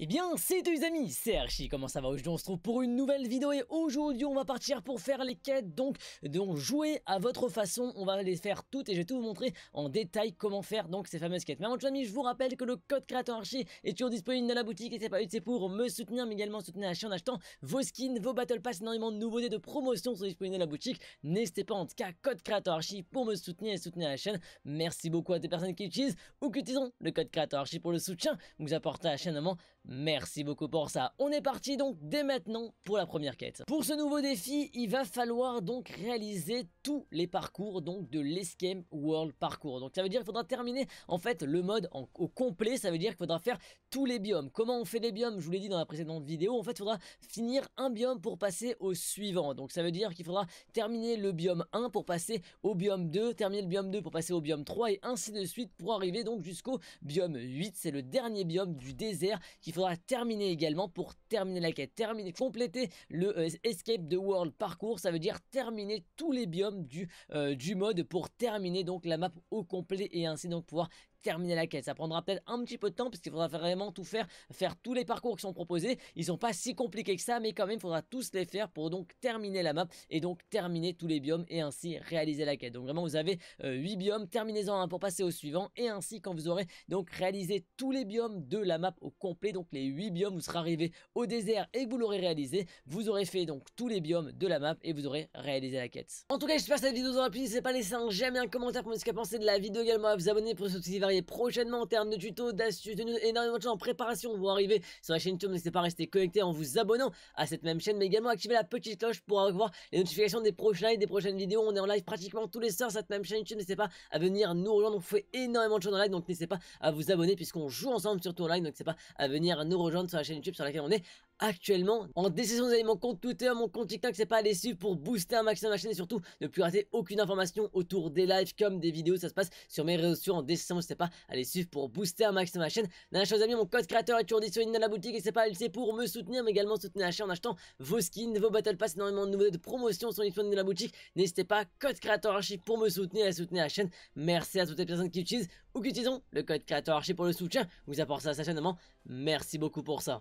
Eh bien, c'est deux amis, c'est Archie, comment ça va Aujourd'hui on se trouve pour une nouvelle vidéo et aujourd'hui on va partir pour faire les quêtes, donc, donc jouer à votre façon, on va les faire toutes et je vais tout vous montrer en détail comment faire donc ces fameuses quêtes. Mais avant tout amis, je vous rappelle que le code créateur Archie est toujours disponible dans la boutique et c'est pas c'est pour me soutenir mais également soutenir chaîne en achetant vos skins, vos battle pass, énormément de nouveautés de promotion sont disponibles dans la boutique. N'hésitez pas en tout cas code créateur Archie pour me soutenir et soutenir la chaîne. Merci beaucoup à des personnes qui utilisent ou qui utilisent le code créateur Archie pour le soutien que vous apportez à la chaîne Merci beaucoup pour ça. On est parti donc dès maintenant pour la première quête. Pour ce nouveau défi, il va falloir donc réaliser tous les parcours donc de l'Escape World Parcours. Donc ça veut dire qu'il faudra terminer en fait le mode en, au complet, ça veut dire qu'il faudra faire tous les biomes. Comment on fait les biomes Je vous l'ai dit dans la précédente vidéo, en fait il faudra finir un biome pour passer au suivant. Donc ça veut dire qu'il faudra terminer le biome 1 pour passer au biome 2, terminer le biome 2 pour passer au biome 3 et ainsi de suite pour arriver donc jusqu'au biome 8. C'est le dernier biome du désert qu'il terminer également pour terminer la quête, terminer, compléter le euh, Escape the World parcours, ça veut dire terminer tous les biomes du, euh, du mode pour terminer donc la map au complet et ainsi donc pouvoir terminer la quête. Ça prendra peut-être un petit peu de temps parce qu'il faudra vraiment tout faire, faire tous les parcours qui sont proposés. Ils sont pas si compliqués que ça, mais quand même, il faudra tous les faire pour donc terminer la map et donc terminer tous les biomes et ainsi réaliser la quête. Donc vraiment, vous avez 8 euh, biomes, terminez-en un pour passer au suivant et ainsi quand vous aurez donc réalisé tous les biomes de la map au complet, donc les 8 biomes, vous serez arrivé au désert et vous l'aurez réalisé, vous aurez fait donc tous les biomes de la map et vous aurez réalisé la quête. En tout cas, j'espère que cette vidéo vous aura plu. N'hésitez pas à laisser un j'aime et un commentaire pour me dire ce que vous pensez de la vidéo également, à vous abonner pour ce petit prochainement en termes de tutos, d'astuces, de énormément de choses en préparation. Vous arriver sur la chaîne YouTube, n'hésitez pas à rester connecté en vous abonnant à cette même chaîne, mais également activer la petite cloche pour avoir les notifications des prochains lives, des prochaines vidéos. On est en live pratiquement tous les soirs cette même chaîne YouTube. N'hésitez pas à venir nous rejoindre. On fait énormément de choses en live, donc n'hésitez pas à vous abonner puisqu'on joue ensemble surtout en live. Donc n'hésitez pas à venir nous rejoindre sur la chaîne YouTube sur laquelle on est actuellement. En décision, vous avez mon compte Twitter, mon compte TikTok, c'est pas à suivre pour booster un maximum ma chaîne et surtout ne plus rater aucune information autour des lives comme des vidéos. Ça se passe sur mes réseaux sociaux en décision, c'est pas à les suivre pour booster un maximum ma chaîne. Dernière chose, amis, mon code créateur est toujours disponible dans la boutique et c'est pas c'est pour me soutenir mais également soutenir la chaîne en achetant vos skins, vos battle pass, énormément de nouveautés de promotion sont disponibles dans la boutique. N'hésitez pas, code créateur archi pour me soutenir et soutenir la chaîne. Merci à toutes les personnes qui utilisent ou qui utilisent le code créateur archi pour le soutien. Vous apportez ça à sa chaîne, Merci beaucoup pour ça.